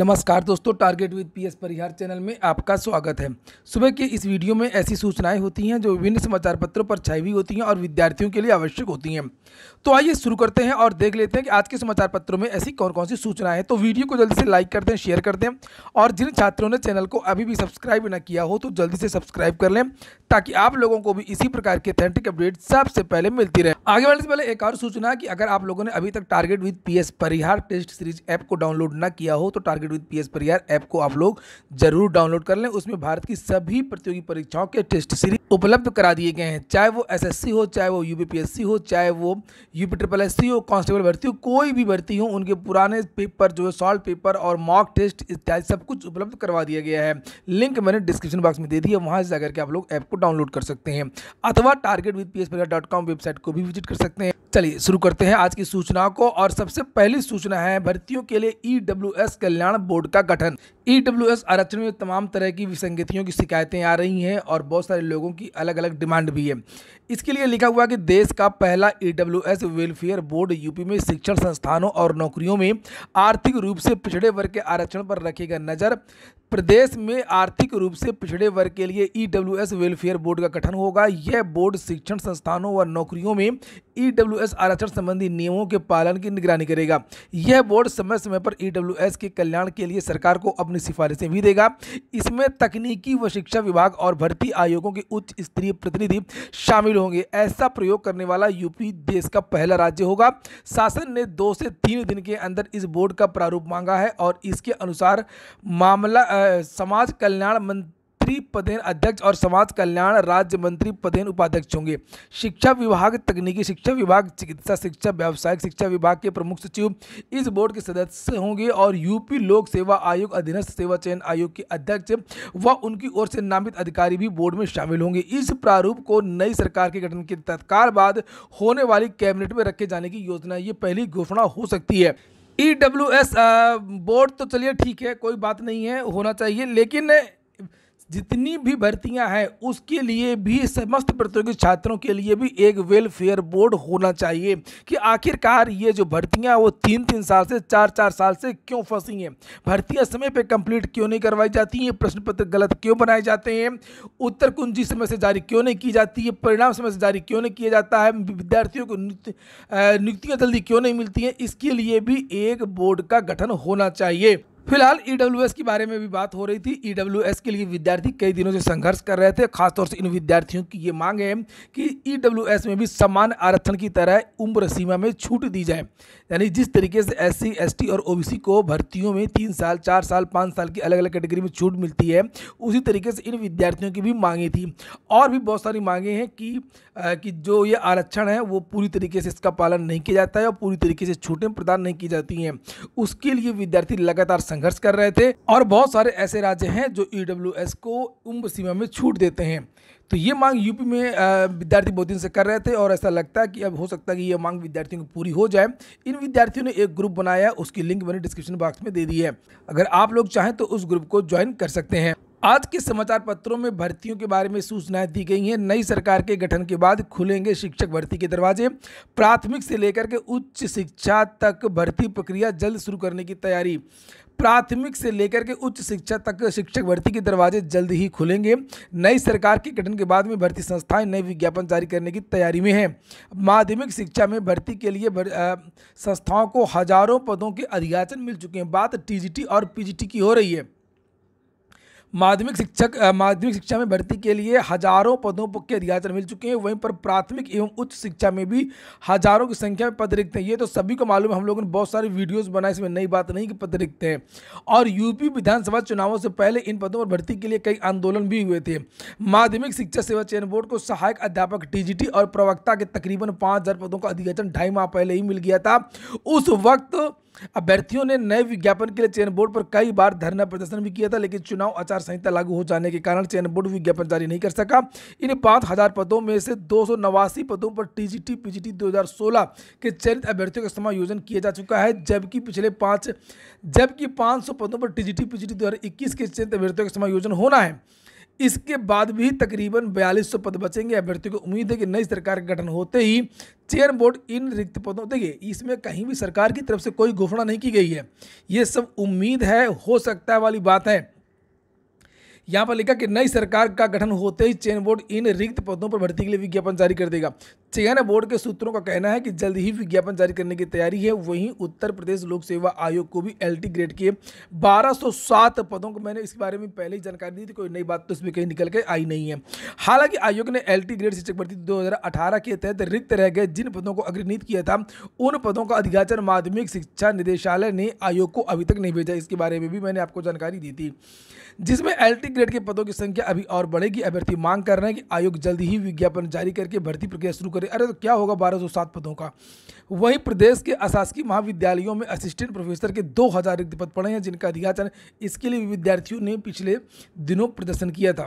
नमस्कार दोस्तों target with P S Parihar channel में आपका स्वागत है सुबह के इस वीडियो में ऐसी सूचनाएं होती हैं जो विभिन्न समाचार पत्रों पर छाई हुई होती हैं और विद्यार्थियों के लिए आवश्यक होती हैं तो आइए शुरू करते हैं और देख लेते हैं कि आज के समाचार पत्रों में ऐसी कौन कौन सी सूचनाएं हैं तो वीडियो को जल्दी से लाइक कर दें शेयर कर दें और जिन छात्रों ने चैनल को अभी भी सब्सक्राइब ना किया हो तो जल्दी से सब्सक्राइब कर लें ताकि आप लोगों को भी इसी प्रकार की अथेंटिक अपडेट सबसे पहले मिलती रहे आगे बढ़ने से पहले एक और सूचना कि अगर आप लोगों ने अभी तक target with P Parihar test series app को डाउनलोड न किया हो तो target market with P S Parihar app को आप लोग जरूर डाउनलोड कर लें उसमें भारत की सभी प्रतियोगी परीक्षाओं के टेस्ट सीरीज उपलब्ध करा दिए गए हैं चाहे वो एसएससी हो चाहे वो यूपीपीएससी हो चाहे वो यूपी ट्रिपल एस हो कांस्टेबल भर्ती हो कोई भी भर्ती हो उनके पुराने पेपर जो है सॉल्व पेपर और मॉक टेस्ट इत्यादि सब कुछ उपलब्ध करवा दिया गया है लिंक मैंने डिस्क्रिप्शन बॉक्स में दे दी है वहाँ से जाकर के आप लोग ऐप को डाउनलोड कर सकते हैं अथवा टारगेट विद पी वेबसाइट को भी विजिट कर सकते हैं चलिए शुरू करते हैं आज की सूचनाओं को और सबसे पहली सूचना है भर्तियों के लिए ई e कल्याण बोर्ड का गठन ई डब्ल्यू एस आरक्षण में तमाम तरह की विसंगतियों की शिकायतें आ रही हैं और बहुत सारे लोगों की अलग अलग डिमांड भी है इसके लिए लिखा हुआ कि देश का पहला ई वेलफेयर बोर्ड यूपी में शिक्षण संस्थानों और नौकरियों में आर्थिक रूप से पिछड़े वर्ग के आरक्षण पर रखेगा नज़र प्रदेश में आर्थिक रूप से पिछड़े वर्ग के लिए ई वेलफेयर बोर्ड का गठन होगा यह बोर्ड शिक्षण संस्थानों व नौकरियों में ई e आरक्षण संबंधी नियमों के पालन की निगरानी करेगा यह बोर्ड समय समय पर ई e के कल्याण के लिए सरकार को अपनी सिफारिशें भी देगा इसमें तकनीकी व शिक्षा विभाग और भर्ती आयोगों के उच्च स्तरीय प्रतिनिधि शामिल होंगे ऐसा प्रयोग करने वाला यूपी देश का पहला राज्य होगा शासन ने दो से तीन दिन के अंदर इस बोर्ड का प्रारूप मांगा है और इसके अनुसार मामला आ, समाज कल्याण मंत्री मंत्री पदेन अध्यक्ष और समाज कल्याण राज्य मंत्री पदेन उपाध्यक्ष होंगे शिक्षा विभाग तकनीकी शिक्षा विभाग चिकित्सा शिक्षा व्यावसायिक शिक्षा विभाग के प्रमुख सचिव इस बोर्ड के सदस्य होंगे और यूपी लोक सेवा आयोग अधीनस्थ सेवा चयन आयोग के अध्यक्ष व उनकी ओर से नामित अधिकारी भी बोर्ड में शामिल होंगे इस प्रारूप को नई सरकार के गठन के तत्काल बाद होने वाली कैबिनेट में रखे जाने की योजना ये पहली घोषणा हो सकती है ई बोर्ड तो चलिए ठीक है कोई बात नहीं है होना चाहिए लेकिन जितनी भी भर्तियां हैं उसके लिए भी समस्त प्रतियोगी छात्रों के लिए भी एक वेलफेयर बोर्ड होना चाहिए कि आखिरकार ये जो भर्तियां वो तीन तीन साल से चार चार साल से क्यों फंसी हैं भर्तियां समय पर कंप्लीट क्यों नहीं करवाई जाती हैं प्रश्न पत्र गलत क्यों बनाए जाते हैं उत्तर कुंजी समय से जारी क्यों नहीं की जाती है परिणाम समय से जारी क्यों नहीं किया जाता है विद्यार्थियों को नियुक्तियाँ जल्दी क्यों नहीं मिलती हैं इसके लिए भी एक बोर्ड का गठन होना चाहिए फिलहाल ई e के बारे में भी बात हो रही थी ई e के लिए विद्यार्थी कई दिनों से संघर्ष कर रहे थे खासतौर से इन विद्यार्थियों की ये मांग है कि ई e में भी समान आरक्षण की तरह उम्र सीमा में छूट दी जाए यानी जिस तरीके से एस सी और ओ को भर्तियों में तीन साल चार साल पाँच साल की अलग अलग कैटेगरी में छूट मिलती है उसी तरीके से इन विद्यार्थियों की भी मांगे थी और भी बहुत सारी मांगे हैं कि आ, कि जो ये आरक्षण है वो पूरी तरीके से इसका पालन नहीं किया जाता है और पूरी तरीके से छूटें प्रदान नहीं की जाती हैं उसके लिए विद्यार्थी लगातार संघर्ष कर रहे थे और बहुत सारे ऐसे राज्य हैं जो ई e को उम्र सीमा में छूट देते हैं तो ये मांग यूपी में विद्यार्थी बहुत दिन से कर रहे थे और ऐसा लगता है कि अब हो सकता है कि ये मांग विद्यार्थियों की पूरी हो जाए इन विद्यार्थियों ने एक ग्रुप बनाया उसकी लिंक मैंने डिस्क्रिप्शन बॉक्स में दे दी है अगर आप लोग चाहें तो उस ग्रुप को ज्वाइन कर सकते हैं आज के समाचार पत्रों में भर्तियों के बारे में सूचनाएं दी गई हैं नई सरकार के गठन के बाद खुलेंगे शिक्षक भर्ती के दरवाजे प्राथमिक से लेकर के उच्च शिक्षा तक भर्ती प्रक्रिया जल्द शुरू करने की तैयारी प्राथमिक से लेकर के उच्च शिक्षा तक शिक्षक भर्ती के दरवाजे जल्द ही खुलेंगे नई सरकार के गठन के बाद में भर्ती संस्थाएं नए विज्ञापन जारी करने की तैयारी में हैं माध्यमिक शिक्षा में भर्ती के लिए संस्थाओं को हजारों पदों के अधियाचन मिल चुके हैं बात टीजीटी और पीजीटी की हो रही है माध्यमिक शिक्षक माध्यमिक शिक्षा में भर्ती के लिए हजारों पदों के अधिकार मिल चुके हैं वहीं पर प्राथमिक एवं उच्च शिक्षा में भी हजारों की संख्या में पद रिक्त हैं ये तो सभी को मालूम है हम लोगों ने बहुत सारी वीडियोस बनाए इसमें नई बात नहीं कि पद रिक्त हैं और यूपी विधानसभा चुनावों से पहले इन पदों पर भर्ती के लिए कई आंदोलन भी हुए थे माध्यमिक शिक्षा सेवा चयन बोर्ड को सहायक अध्यापक टी और प्रवक्ता के तकरीबन पाँच पदों का अधिगठन ढाई माह पहले ही मिल गया था उस वक्त अभ्यर्थियों ने नए विज्ञापन के लिए चयन बोर्ड पर कई बार धरना प्रदर्शन भी किया था लेकिन चुनाव आचार संहिता लागू हो जाने के कारण चयन बोर्ड विज्ञापन जारी नहीं कर सका इन पांच हजार पदों में से दो पदों पर टीजीटी पीजीटी 2016 के चयनित अभ्यर्थियों का समायोजन किया जा चुका है जबकि पिछले पांच जबकि पांच पदों पर टीजीटी पीजीटी दो के चयनित अभ्यर्थियों का समायोजन होना है इसके बाद भी तकरीबन बयालीस सौ पद बचेंगे अभ्यर्थियों को उम्मीद है कि नई सरकार का गठन होते ही चयन बोर्ड इन रिक्त पदों देखिए इसमें कहीं भी सरकार की तरफ से कोई घोषणा नहीं की गई है ये सब उम्मीद है हो सकता है वाली बात है यहाँ पर लिखा कि नई सरकार का गठन होते ही चयन बोर्ड इन रिक्त पदों पर भर्ती के लिए विज्ञापन जारी कर देगा चयन बोर्ड के सूत्रों का कहना है कि जल्द ही विज्ञापन जारी करने की तैयारी है वहीं उत्तर प्रदेश लोक सेवा आयोग को भी एलटी ग्रेड के 1207 पदों को मैंने इसके बारे में पहले ही जानकारी दी थी कोई नई बात तो इसमें कहीं निकल के आई नहीं है हालांकि आयोग ने एलटी ग्रेड शिक्षक भर्ती 2018 के तहत रिक्त रह गए जिन पदों को अग्रणीत किया था उन पदों का अधिकाचन माध्यमिक शिक्षा निदेशालय ने आयोग को अभी तक नहीं भेजा इसके बारे में भी मैंने आपको जानकारी दी थी जिसमें एल ग्रेड के पदों की संख्या अभी और बढ़ेगी अभ्यर्थी मांग कर रहे हैं कि आयोग जल्द ही विज्ञापन जारी करके भर्ती प्रक्रिया शुरू करें अरे तो क्या होगा बारह सौ सात पदों का वहीं प्रदेश के अशासकीय महाविद्यालयों में असिस्टेंट प्रोफेसर के दो हज़ार रिक्त पद पड़े हैं जिनका अधिकार इसके लिए विद्यार्थियों ने पिछले दिनों प्रदर्शन किया था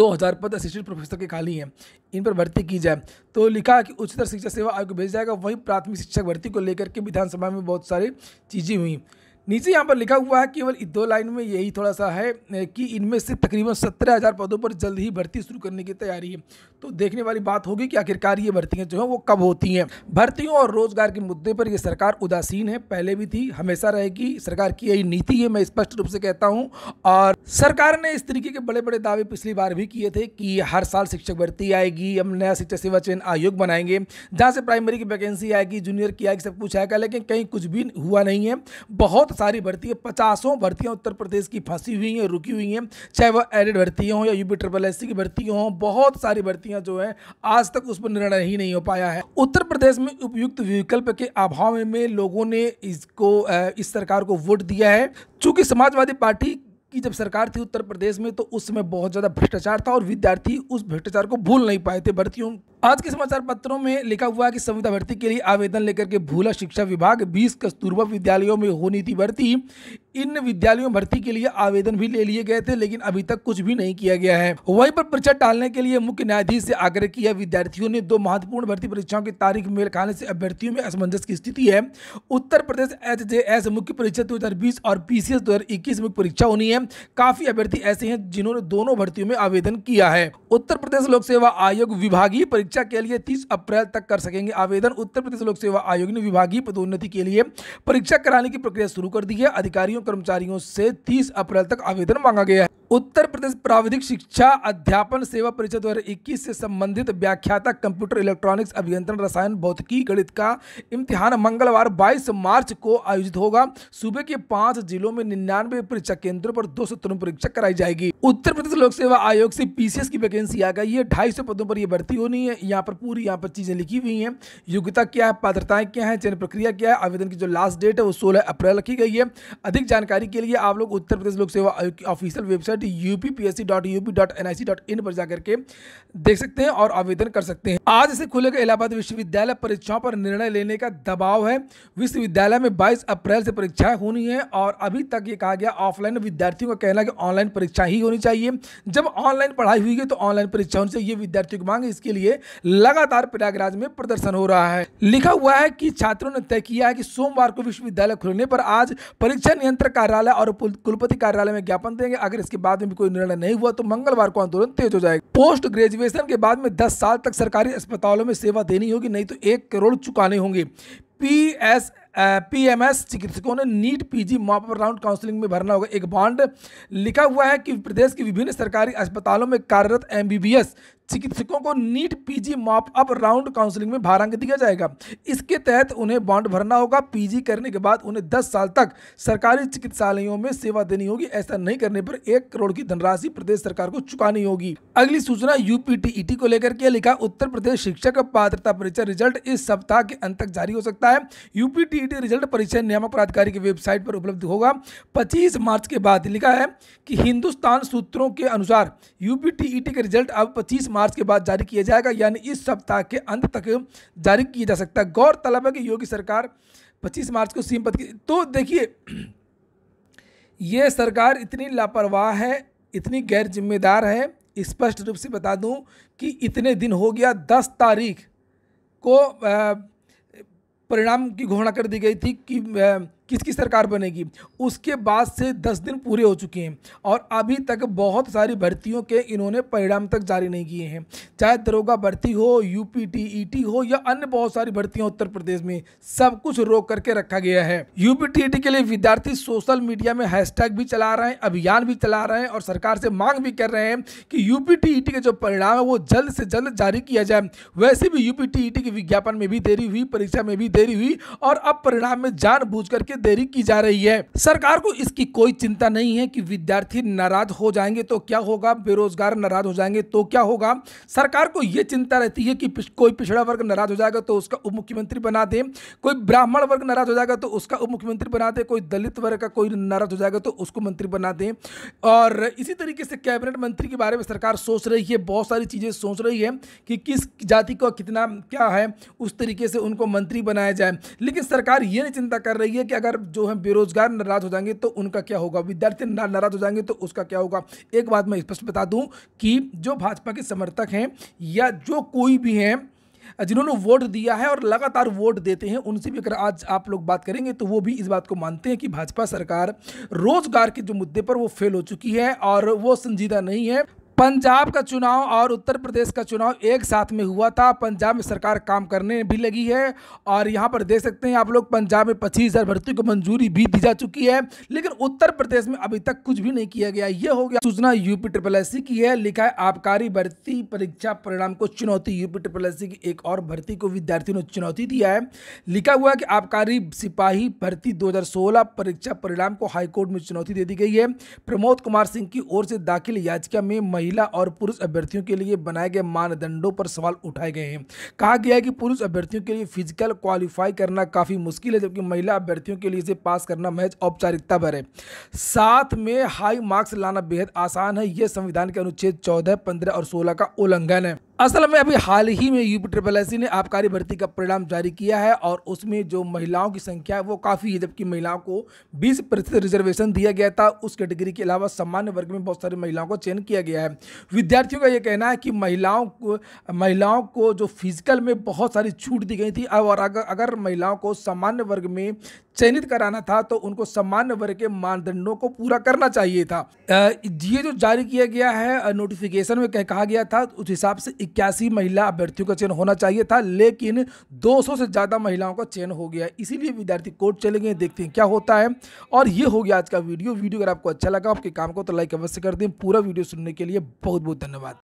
दो हज़ार पद असिस्टेंट प्रोफेसर के खाली हैं इन पर भर्ती की जाए तो लिखा है कि उच्चतर शिक्षा सेवा आयोग को भेजा जाएगा वहीं प्राथमिक शिक्षक भर्ती को लेकर के विधानसभा में बहुत सारी चीज़ें हुई नीचे यहाँ पर लिखा हुआ है केवल दो लाइन में यही थोड़ा सा है कि इनमें से तकरीबन सत्रह हज़ार पदों पर जल्द ही भर्ती शुरू करने की तैयारी है तो देखने वाली बात होगी कि आखिरकार ये भर्तियाँ जो हैं वो कब होती हैं भर्तियों और रोजगार के मुद्दे पर ये सरकार उदासीन है पहले भी थी हमेशा रहेगी सरकार की यही नीति है मैं स्पष्ट रूप से कहता हूँ और सरकार ने इस तरीके के बड़े बड़े दावे पिछली बार भी किए थे कि हर साल शिक्षक भर्ती आएगी हम नया शिक्षा सेवा चयन आयोग बनाएंगे जहाँ से प्राइमरी की वैकेंसी आएगी जूनियर की आएगी सब कुछ आएगा लेकिन कहीं कुछ भी हुआ नहीं है बहुत बहुत सारी भर्ती पचासों भर्तियाँ उत्तर प्रदेश की फंसी हुई हैं रुकी हुई हैं चाहे वह एडेड भर्तियाँ हों या यूपी ट्रिपल एस की भर्तियाँ हों बहुत सारी भर्तियाँ जो हैं आज तक उस पर निर्णय ही नहीं हो पाया है उत्तर प्रदेश में उपयुक्त विकल्प के अभाव में लोगों ने इसको इस सरकार को वोट दिया है चूँकि समाजवादी पार्टी कि जब सरकार थी उत्तर प्रदेश में तो उस समय बहुत ज़्यादा भ्रष्टाचार था और विद्यार्थी उस भ्रष्टाचार को भूल नहीं पाए थे भर्तियों आज के समाचार पत्रों में लिखा हुआ है कि संविदा भर्ती के लिए आवेदन लेकर के भूला शिक्षा विभाग 20 कस्तूरबा विद्यालयों में होनी थी भर्ती इन विद्यालयों भर्ती के लिए आवेदन भी ले लिए गए थे लेकिन अभी तक कुछ भी नहीं किया गया है वहीं पर परीक्षा टालने के लिए मुख्य न्यायाधीश से आग्रह किया विद्यार्थियों ने दो महत्वपूर्ण भर्ती परीक्षाओं की तारीख मेल खाने से अभ्यर्थियों में असमंजस की स्थिति है उत्तर प्रदेश एच जे एस मुख्य परीक्षा दो हजार बीस और पी सी एस दो हजार इक्कीस मुख्य परीक्षा होनी है काफी अभ्यर्थी ऐसे है जिन्होंने दोनों भर्तियों में आवेदन किया है उत्तर प्रदेश लोक सेवा आयोग विभागीय परीक्षा के लिए तीस अप्रैल तक कर सकेंगे आवेदन उत्तर प्रदेश लोक सेवा आयोग ने विभागीय पदोन्नति के लिए परीक्षा कराने की प्रक्रिया शुरू कर दी है अधिकारियों कर्मचारियों से तीस अप्रैल तक आवेदन मांगा गया है उत्तर प्रदेश प्राविधिक शिक्षा अध्यापन सेवा परिषद दो हज़ार इक्कीस से संबंधित व्याख्याता कंप्यूटर इलेक्ट्रॉनिक्स अभियंत्रण रसायन भौतिकी गणित का इम्तिहान मंगलवार 22 मार्च को आयोजित होगा सूबे के पांच जिलों में निन्यानवे परीक्षा केंद्रों पर दो सौ परीक्षा कराई जाएगी उत्तर प्रदेश लोक सेवा आयोग से पीसीएस की वैकेंसी आ गई है ढाई पदों पर यह भर्ती होनी है यहाँ पर पूरी यहाँ पर चीज़ें लिखी हुई है योग्यता क्या है पात्रताएं क्या है चयन प्रक्रिया क्या है आवेदन की जो लास्ट डेट है वो सोलह अप्रैल रखी गई है अधिक जानकारी के लिए आप लोग उत्तर प्रदेश लोक सेवा आयोग की official website website U P P S C dot U P dot N I C dot in पर जाकर के देख सकते हैं और आवेदन कर सकते हैं आज से खुलेगा इलाहाबाद विश्वविद्यालय परीक्षाओं पर निर्णय लेने का दबाव है विश्वविद्यालय में बाईस अप्रैल से परीक्षाएं होनी है और अभी तक ये कहा गया ऑफलाइन विद्यार्थियों का कहना कि ऑनलाइन परीक्षा ही होनी चाहिए जब ऑनलाइन पढ़ाई हुई है तो ऑनलाइन परीक्षा होनी चाहिए विद्यार्थियों की मांग इसके लिए लगातार प्रयागराज में प्रदर्शन हो रहा है लिखा हुआ है कि छात्रों ने तय किया है कि सोमवार को विश्वविद्यालय खुलने पर आज परीक्षा नियंत्रक कार्यालय और कुलपति कार्यालय में ज्ञापन देंगे अगर इसके बाद बाद में भी कोई निर्णय नहीं हुआ तो मंगलवार को आंदोलन तेज हो जाएगा पोस्ट ग्रेजुएशन के बाद में दस साल तक सरकारी अस्पतालों में सेवा देनी होगी नहीं तो एक करोड़ चुकाने होंगे पी एस पीएमएस चिकित्सकों ने NEET PG mop up round counselling में भरना होगा एक बॉन्ड लिखा हुआ है कि प्रदेश के विभिन्न सरकारी अस्पतालों में कार्यरत एमबीबीएस चिकित्सकों को NEET PG mop up round counselling में भारांक दिया जाएगा इसके तहत उन्हें बॉन्ड भरना होगा पीजी करने के बाद उन्हें 10 साल तक सरकारी चिकित्सालयों में सेवा देनी होगी ऐसा नहीं करने पर एक करोड़ की धनराशि प्रदेश सरकार को चुकानी होगी अगली सूचना यूपीटीईटी e को लेकर के लिखा उत्तर प्रदेश शिक्षक पात्रता परीक्षा रिजल्ट इस सप्ताह के अंत तक जारी हो सकता है यूपीटी टीईटी रिजल्ट परीक्षा नियामक प्राधिकारी की वेबसाइट पर उपलब्ध होगा 25 मार्च के बाद लिखा है कि हिंदुस्तान सूत्रों के अनुसार यूपी टीईटी का रिजल्ट अब 25 मार्च के बाद जारी किया जाएगा यानी इस सप्ताह के अंत तक जारी किया जा सकता है गौरतलब है कि योगी सरकार पच्चीस मार्च को सीएम पद की तो देखिए ये सरकार इतनी लापरवाह है इतनी गैर जिम्मेदार है स्पष्ट रूप से बता दूं कि इतने दिन हो गया दस तारीख को परिणाम की घोषणा कर दी गई थी कि किसकी सरकार बनेगी उसके बाद से दस दिन पूरे हो चुके हैं और अभी तक बहुत सारी भर्तियों के इन्होंने परिणाम तक जारी नहीं किए हैं चाहे दरोगा भर्ती हो यू पी e हो या अन्य बहुत सारी भर्तियाँ उत्तर प्रदेश में सब कुछ रोक करके रखा गया है यू e के लिए विद्यार्थी सोशल मीडिया में हैशटैग भी चला रहे हैं अभियान भी चला रहे हैं और सरकार से मांग भी कर रहे हैं कि यू e के जो परिणाम है वो जल्द से जल्द जारी किया जाए वैसे भी यू के विज्ञापन में भी देरी हुई परीक्षा में भी देरी हुई और अब परिणाम में जानबूझकर करके देरी की जा रही है सरकार को इसकी कोई चिंता नहीं है कि विद्यार्थी नाराज हो जाएंगे तो क्या होगा बेरोजगार नाराज हो जाएंगे तो क्या होगा सरकार को यह चिंता रहती है कि कोई पिछड़ा वर्ग नाराज हो जाएगा तो उसका उप मुख्यमंत्री बना दे कोई ब्राह्मण वर्ग नाराज हो जाएगा तो उसका उप मुख्यमंत्री बना दे कोई दलित वर्ग का कोई नाराज हो जाएगा तो उसको मंत्री बना दे और इसी तरीके से कैबिनेट मंत्री के बारे में सरकार सोच रही है बहुत सारी चीज़ें सोच रही है कि किस जाति का कितना क्या है उस तरीके से उनको मंत्री बनाया जाए लेकिन सरकार यह नहीं चिंता कर रही है कि अगर अगर जो है बेरोजगार नाराज हो जाएंगे तो उनका क्या होगा विद्यार्थी नाराज हो जाएंगे तो उसका क्या होगा एक बात मैं स्पष्ट बता दूं कि जो भाजपा के समर्थक हैं या जो कोई भी हैं जिन्होंने वोट दिया है और लगातार वोट देते हैं उनसे भी अगर आज आप लोग बात करेंगे तो वो भी इस बात को मानते हैं कि भाजपा सरकार रोजगार के जो मुद्दे पर वो फेल हो चुकी है और वो संजीदा नहीं है पंजाब का चुनाव और उत्तर प्रदेश का चुनाव एक साथ में हुआ था पंजाब में सरकार काम करने भी लगी है और यहाँ पर देख सकते हैं आप लोग पंजाब में पच्चीस हज़ार भर्ती को मंजूरी भी दी जा चुकी है लेकिन उत्तर प्रदेश में अभी तक कुछ भी नहीं किया गया यह हो गया सूचना यूपी ट्रिपल एस की है लिखा है आबकारी भर्ती परीक्षा परिणाम को चुनौती यूपी ट्रिपल एस की एक और भर्ती को विद्यार्थियों ने चुनौती दिया है लिखा हुआ कि आबकारी सिपाही भर्ती दो परीक्षा परिणाम को हाईकोर्ट में चुनौती दे दी गई है प्रमोद कुमार सिंह की ओर से दाखिल याचिका में महिला महिला और पुरुष अभ्यर्थियों के लिए बनाए गए मानदंडों पर सवाल उठाए गए हैं कहा गया है कि पुरुष अभ्यर्थियों के लिए फिजिकल क्वालिफाई करना काफ़ी मुश्किल है जबकि महिला अभ्यर्थियों के लिए इसे पास करना महज औपचारिकता भर है साथ में हाई मार्क्स लाना बेहद आसान है यह संविधान के अनुच्छेद चौदह पंद्रह और सोलह का उल्लंघन है असल में अभी हाल ही में यूपी ट्रिपल एस ने आबकारी भर्ती का परिणाम जारी किया है और उसमें जो महिलाओं की संख्या है वो काफ़ी है जबकि महिलाओं को 20 प्रतिशत रिजर्वेशन दिया गया था उस कैटेगरी के अलावा सामान्य वर्ग में बहुत सारी महिलाओं को चयन किया गया है विद्यार्थियों का ये कहना है कि महिलाओं को महिलाओं को जो फिजिकल में बहुत सारी छूट दी गई थी और अगर अगर महिलाओं को सामान्य वर्ग में चयनित कराना था तो उनको सामान्य वर्ग के मानदंडों को पूरा करना चाहिए था ये जो जारी किया गया है नोटिफिकेशन में कहा गया था उस हिसाब से इक्यासी महिला अभ्यर्थियों का चयन होना चाहिए था लेकिन 200 से ज़्यादा महिलाओं का चयन हो गया इसीलिए विद्यार्थी कोर्ट चले गए देखते हैं क्या होता है और ये हो गया आज का वीडियो वीडियो अगर आपको अच्छा लगा आपके काम को तो लाइक अवश्य कर दें पूरा वीडियो सुनने के लिए बहुत बहुत धन्यवाद